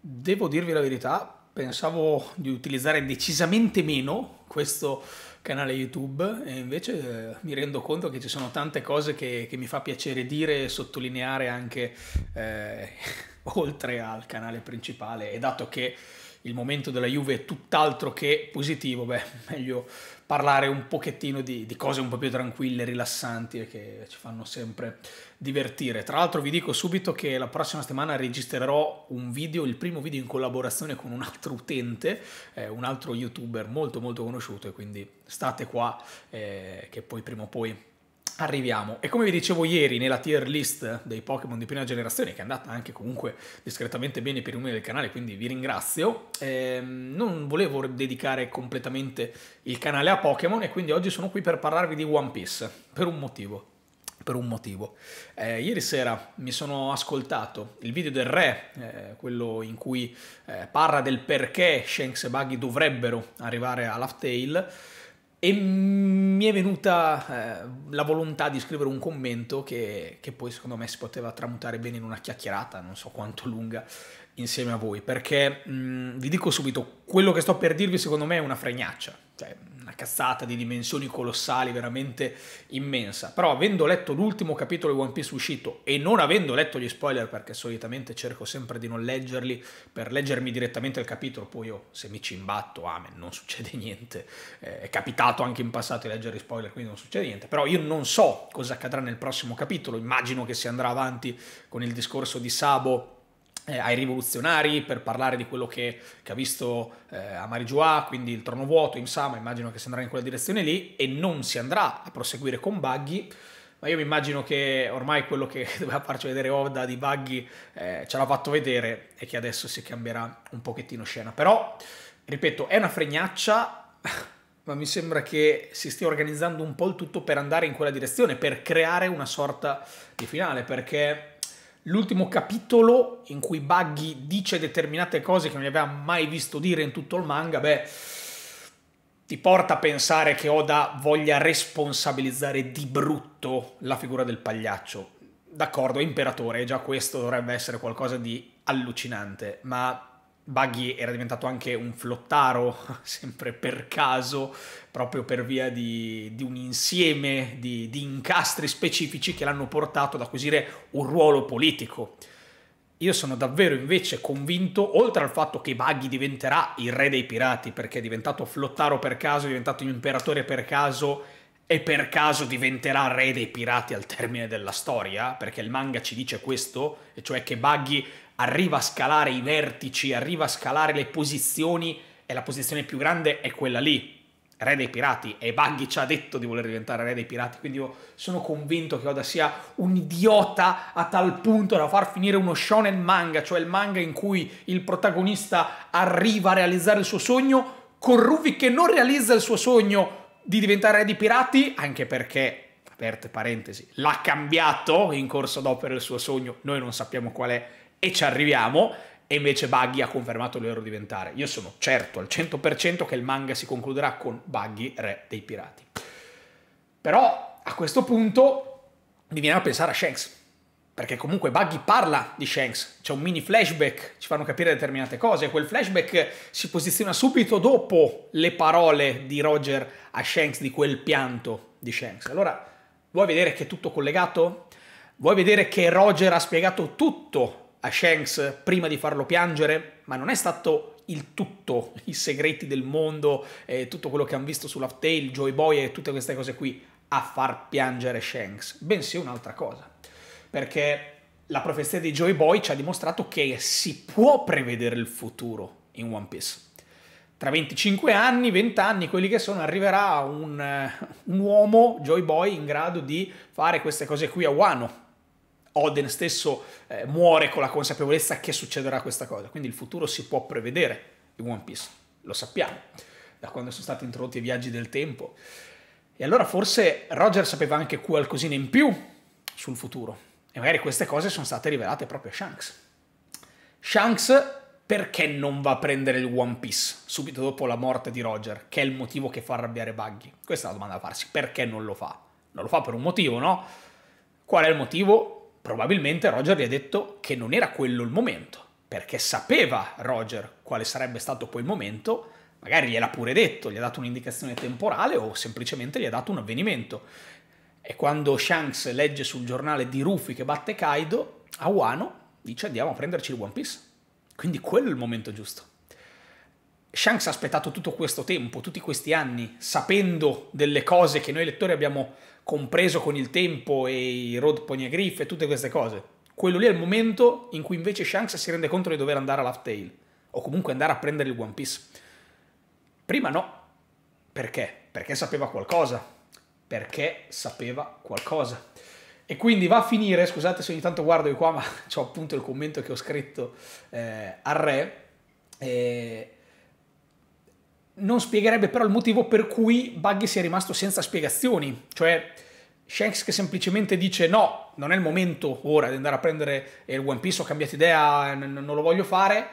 Devo dirvi la verità, pensavo di utilizzare decisamente meno questo canale YouTube e invece eh, mi rendo conto che ci sono tante cose che, che mi fa piacere dire e sottolineare anche eh, oltre al canale principale e dato che il momento della Juve è tutt'altro che positivo, beh, meglio parlare un pochettino di, di, cose un po' più tranquille, rilassanti e che ci fanno sempre divertire. Tra l'altro vi dico subito che la prossima settimana registrerò un video, il primo video in collaborazione con un altro utente, eh, un altro youtuber molto molto conosciuto e quindi state qua eh, che poi prima o poi Arriviamo, e come vi dicevo ieri nella tier list dei Pokémon di prima generazione, che è andata anche comunque discretamente bene per il numeri del canale, quindi vi ringrazio, ehm, non volevo dedicare completamente il canale a Pokémon e quindi oggi sono qui per parlarvi di One Piece, per un motivo per un motivo. Eh, ieri sera mi sono ascoltato il video del re, eh, quello in cui eh, parla del perché Shanks e Buggy dovrebbero arrivare all'Aftail e mi è venuta eh, la volontà di scrivere un commento che, che, poi secondo me si poteva tramutare bene in una chiacchierata, non so quanto lunga, insieme a voi, perché mh, mm, vi dico subito, quello che sto per dirvi secondo me è una fregnaccia, cioè una cazzata di dimensioni colossali, veramente immensa. Però avendo letto l'ultimo capitolo di One Piece uscito e non avendo letto gli spoiler, perché solitamente cerco sempre di non leggerli, per leggermi direttamente il capitolo, poi io se mi ci imbatto, amen, non succede niente. Eh, è capitato anche in passato di leggere gli spoiler, quindi non succede niente. Però io non so cosa accadrà nel prossimo capitolo, immagino che si andrà avanti con il discorso di Sabo eh, ai rivoluzionari per parlare di quello che, che ha visto eh, a Marijuá, quindi il trono vuoto, insomma, immagino che si andrà in quella direzione lì e non si andrà a proseguire con Buggy, ma io mi immagino che ormai quello che doveva farci vedere Oda di Buggy eh, ce l'ha fatto vedere e che adesso si cambierà un pochettino scena. Però, ripeto, è una fregnaccia, ma mi sembra che si stia organizzando un po' il tutto per andare in quella direzione, per creare una sorta di finale, perché l'ultimo capitolo in cui Buggy dice determinate cose che non gli aveva mai visto dire in tutto il manga, beh, ti porta a pensare che Oda voglia responsabilizzare di brutto la figura del pagliaccio. D'accordo, imperatore, già questo dovrebbe essere qualcosa di allucinante, ma Buggy era diventato anche un flottaro, sempre per caso, proprio per via di, di un insieme di, di incastri specifici che l'hanno portato ad acquisire un ruolo politico. Io sono davvero invece convinto, oltre al fatto che Buggy diventerà il re dei pirati, perché è diventato flottaro per caso, è diventato imperatore per caso, e per caso diventerà re dei pirati al termine della storia, perché il manga ci dice questo, e cioè che Buggy arriva a scalare i vertici, arriva a scalare le posizioni e la posizione più grande è quella lì, re dei pirati e Buggy ci ha detto di voler diventare re dei pirati, quindi io sono convinto che Oda sia un idiota a tal punto da far finire uno shonen manga, cioè il manga in cui il protagonista arriva a realizzare il suo sogno con Ruvi che non realizza il suo sogno di diventare re di pirati, anche perché aperte parentesi, l'ha cambiato in corso d'opera il suo sogno, noi non sappiamo qual è e ci arriviamo, e invece Buggy ha confermato l'ero diventare. Io sono certo al 100% che il manga si concluderà con Buggy, re dei pirati. Però a questo punto mi viene a pensare a Shanks, perché comunque Buggy parla di Shanks, c'è un mini flashback, ci fanno capire determinate cose, quel flashback si posiziona subito dopo le parole di Roger a Shanks di quel pianto di Shanks. Allora, vuoi vedere che è tutto collegato? Vuoi vedere che Roger ha spiegato tutto a Shanks prima di farlo piangere? Ma non è stato il tutto, i segreti del mondo, eh, tutto quello che hanno visto sulla Joy Boy e tutte queste cose qui a far piangere Shanks, bensì un'altra cosa perché la profezia di Joy Boy ci ha dimostrato che si può prevedere il futuro in One Piece. Tra 25 anni, 20 anni, quelli che sono, arriverà un, eh, un uomo, Joy Boy, in grado di fare queste cose qui a Wano. Oden stesso eh, muore con la consapevolezza che succederà questa cosa. Quindi il futuro si può prevedere in One Piece, lo sappiamo, da quando sono stati introdotti i viaggi del tempo. E allora forse Roger sapeva anche qualcosina in più sul futuro e magari queste cose sono state rivelate proprio a Shanks. Shanks perché non va a prendere il One Piece subito dopo la morte di Roger, che è il motivo che fa arrabbiare Buggy? Questa è la domanda da farsi, perché non lo fa? Non lo fa per un motivo, no? Qual è il motivo? Probabilmente Roger gli ha detto che non era quello il momento, perché sapeva Roger quale sarebbe stato poi il momento, magari gliel'ha pure detto, gli ha dato un'indicazione temporale o semplicemente gli ha dato un avvenimento e quando Shanks legge sul giornale di Ruffy che batte Kaido, a Wano dice andiamo a prenderci il One Piece. Quindi quello è il momento giusto. Shanks ha aspettato tutto questo tempo, tutti questi anni, sapendo delle cose che noi lettori abbiamo compreso con il tempo e i road pony ponegriff e tutte queste cose. Quello lì è il momento in cui invece Shanks si rende conto di dover andare all'Uptail o comunque andare a prendere il One Piece. Prima no. Perché? Perché sapeva qualcosa perché sapeva qualcosa. E quindi va a finire, scusate se ogni tanto guardo di qua, ma ho appunto il commento che ho scritto eh, al re. Eh, non spiegherebbe però il motivo per cui Buggy sia rimasto senza spiegazioni, cioè Shanks che semplicemente dice no, non è il momento ora di andare a prendere eh, il One Piece, ho cambiato idea, non lo voglio fare,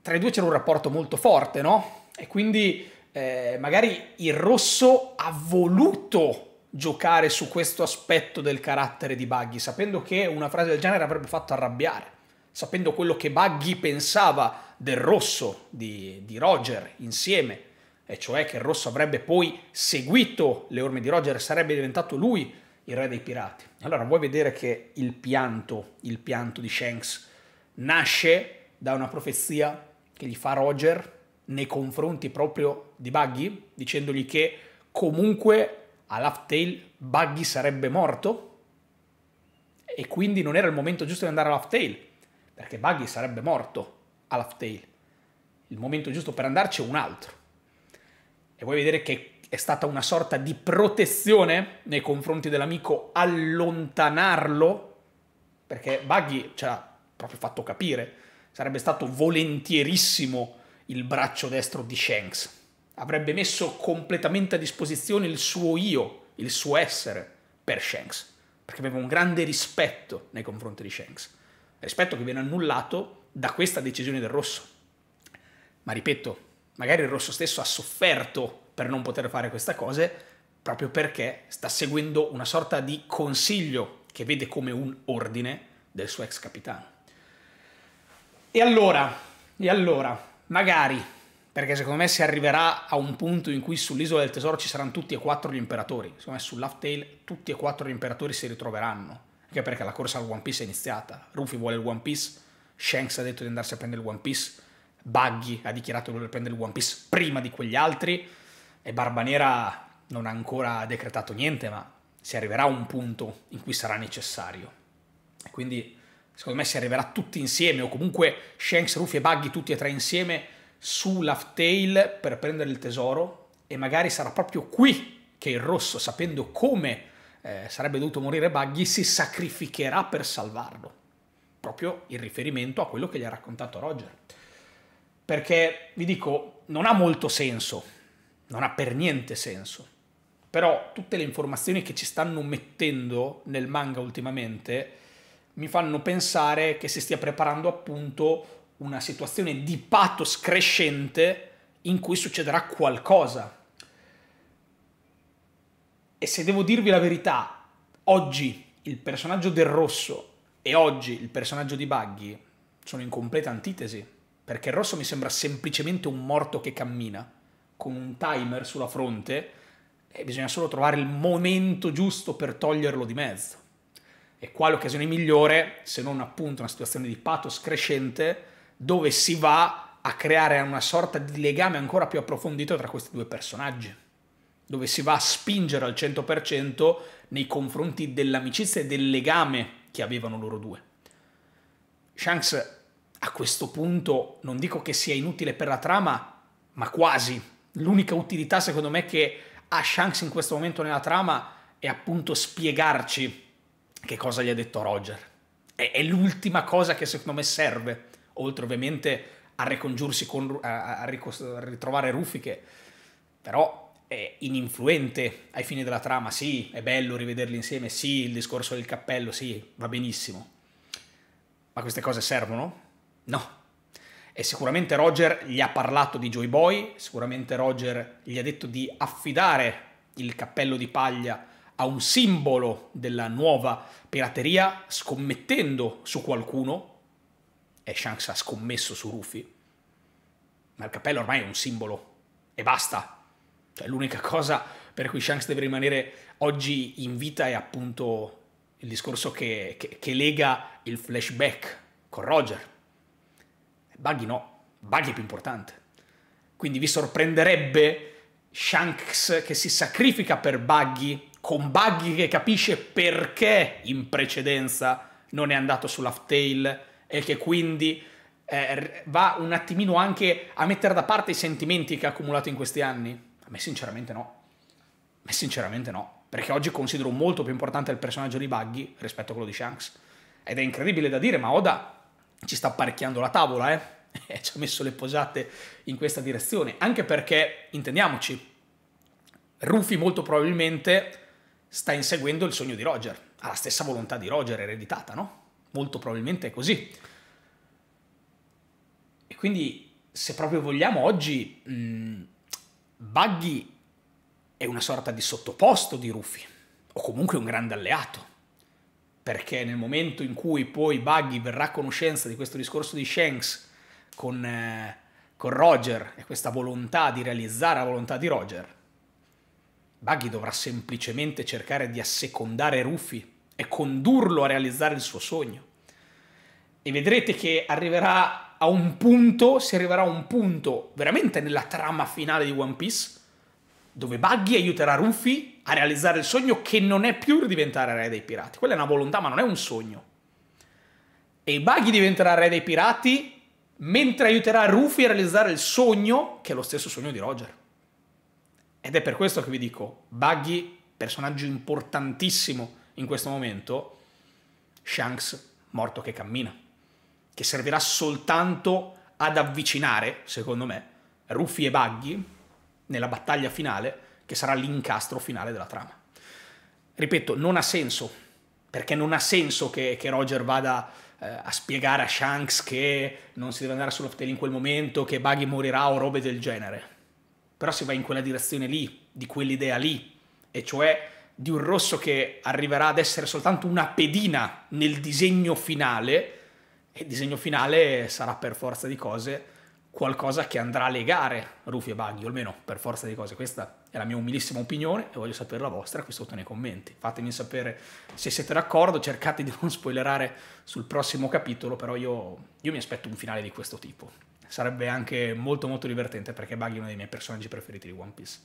tra i due c'era un rapporto molto forte, no? E quindi eh, magari il rosso ha voluto giocare su questo aspetto del carattere di Buggy, sapendo che una frase del genere avrebbe fatto arrabbiare, sapendo quello che Buggy pensava del rosso di, di Roger insieme, e cioè che il rosso avrebbe poi seguito le orme di Roger e sarebbe diventato lui il re dei pirati. Allora vuoi vedere che il pianto, il pianto di Shanks nasce da una profezia che gli fa Roger nei confronti proprio di Buggy, dicendogli che comunque a Laftail Buggy sarebbe morto e quindi non era il momento giusto di andare a Laftail, perché Buggy sarebbe morto a Laftail. Il momento giusto per andarci è un altro. E vuoi vedere che è stata una sorta di protezione nei confronti dell'amico allontanarlo? Perché Buggy ci ha proprio fatto capire, sarebbe stato volentierissimo il braccio destro di Shanks. Avrebbe messo completamente a disposizione il suo io, il suo essere per Shanks, perché aveva un grande rispetto nei confronti di Shanks, rispetto che viene annullato da questa decisione del rosso. Ma ripeto, magari il rosso stesso ha sofferto per non poter fare questa cosa proprio perché sta seguendo una sorta di consiglio che vede come un ordine del suo ex capitano. E allora, e allora, Magari, perché secondo me si arriverà a un punto in cui sull'isola del tesoro ci saranno tutti e quattro gli imperatori. Secondo me sull'Halftail tutti e quattro gli imperatori si ritroveranno. Anche perché la corsa al One Piece è iniziata. Ruffy vuole il One Piece, Shanks ha detto di andarsi a prendere il One Piece, Buggy ha dichiarato di voler prendere il One Piece prima di quegli altri e Barbanera non ha ancora decretato niente, ma si arriverà a un punto in cui sarà necessario. Quindi secondo me si arriverà tutti insieme, o comunque Shanks, Ruffy e Buggy tutti e tre insieme, su Tail per prendere il tesoro, e magari sarà proprio qui che il rosso, sapendo come eh, sarebbe dovuto morire Buggy, si sacrificherà per salvarlo. Proprio in riferimento a quello che gli ha raccontato Roger. Perché, vi dico, non ha molto senso, non ha per niente senso. Però tutte le informazioni che ci stanno mettendo nel manga ultimamente mi fanno pensare che si stia preparando appunto una situazione di pathos crescente in cui succederà qualcosa. E se devo dirvi la verità, oggi il personaggio del rosso e oggi il personaggio di Buggy sono in completa antitesi, perché il rosso mi sembra semplicemente un morto che cammina, con un timer sulla fronte, e bisogna solo trovare il momento giusto per toglierlo di mezzo. E quale occasione migliore se non appunto una situazione di pathos crescente dove si va a creare una sorta di legame ancora più approfondito tra questi due personaggi, dove si va a spingere al 100% nei confronti dell'amicizia e del legame che avevano loro due. Shanks a questo punto non dico che sia inutile per la trama, ma quasi. L'unica utilità secondo me che ha Shanks in questo momento nella trama è appunto spiegarci che cosa gli ha detto Roger. È, è l'ultima cosa che secondo me serve, oltre ovviamente a ricongiursi, con, a, a, a ritrovare Rufy che però è ininfluente ai fini della trama, sì, è bello rivederli insieme, sì, il discorso del cappello, sì, va benissimo. Ma queste cose servono? No. E sicuramente Roger gli ha parlato di Joy Boy, sicuramente Roger gli ha detto di affidare il cappello di paglia a un simbolo della nuova pirateria scommettendo su qualcuno, e Shanks ha scommesso su Rufy, ma il cappello ormai è un simbolo e basta. Cioè l'unica cosa per cui Shanks deve rimanere oggi in vita è appunto il discorso che, che, che lega il flashback con Roger. Buggy no, Buggy è più importante. Quindi vi sorprenderebbe Shanks che si sacrifica per Buggy con Buggy che capisce perché in precedenza non è andato sull'Aftail e che quindi eh, va un attimino anche a mettere da parte i sentimenti che ha accumulato in questi anni? A me sinceramente no. A me sinceramente no. Perché oggi considero molto più importante il personaggio di Buggy rispetto a quello di Shanks. Ed è incredibile da dire, ma Oda ci sta apparecchiando la tavola, eh? E ci ha messo le posate in questa direzione. Anche perché, intendiamoci, Ruffy molto probabilmente sta inseguendo il sogno di Roger, ha la stessa volontà di Roger ereditata, no? Molto probabilmente è così. E quindi, se proprio vogliamo, oggi mh, mm, Buggy è una sorta di sottoposto di Ruffy, o comunque un grande alleato, perché nel momento in cui poi Buggy verrà a conoscenza di questo discorso di Shanks con, eh, con Roger e questa volontà di realizzare la volontà di Roger, Buggy dovrà semplicemente cercare di assecondare Ruffy e condurlo a realizzare il suo sogno. E vedrete che arriverà a un punto, si arriverà a un punto veramente nella trama finale di One Piece, dove Buggy aiuterà Ruffy a realizzare il sogno che non è più diventare re dei pirati. Quella è una volontà, ma non è un sogno. E Buggy diventerà re dei pirati mentre aiuterà Ruffy a realizzare il sogno che è lo stesso sogno di Roger. Ed è per questo che vi dico, Buggy, personaggio importantissimo in questo momento, Shanks morto che cammina, che servirà soltanto ad avvicinare, secondo me, Ruffy e Buggy nella battaglia finale, che sarà l'incastro finale della trama. Ripeto, non ha senso, perché non ha senso che, che Roger vada eh, a spiegare a Shanks che non si deve andare sulloff in quel momento, che Buggy morirà o robe del genere però se vai in quella direzione lì, di quell'idea lì, e cioè di un rosso che arriverà ad essere soltanto una pedina nel disegno finale, e il disegno finale sarà per forza di cose qualcosa che andrà a legare Rufi e Baghi, o almeno per forza di cose. Questa è la mia umilissima opinione e voglio sapere la vostra qui sotto nei commenti. Fatemi sapere se siete d'accordo, cercate di non spoilerare sul prossimo capitolo, però io, io mi aspetto un finale di questo tipo sarebbe anche molto molto divertente perché Buggy è uno dei miei personaggi preferiti di One Piece.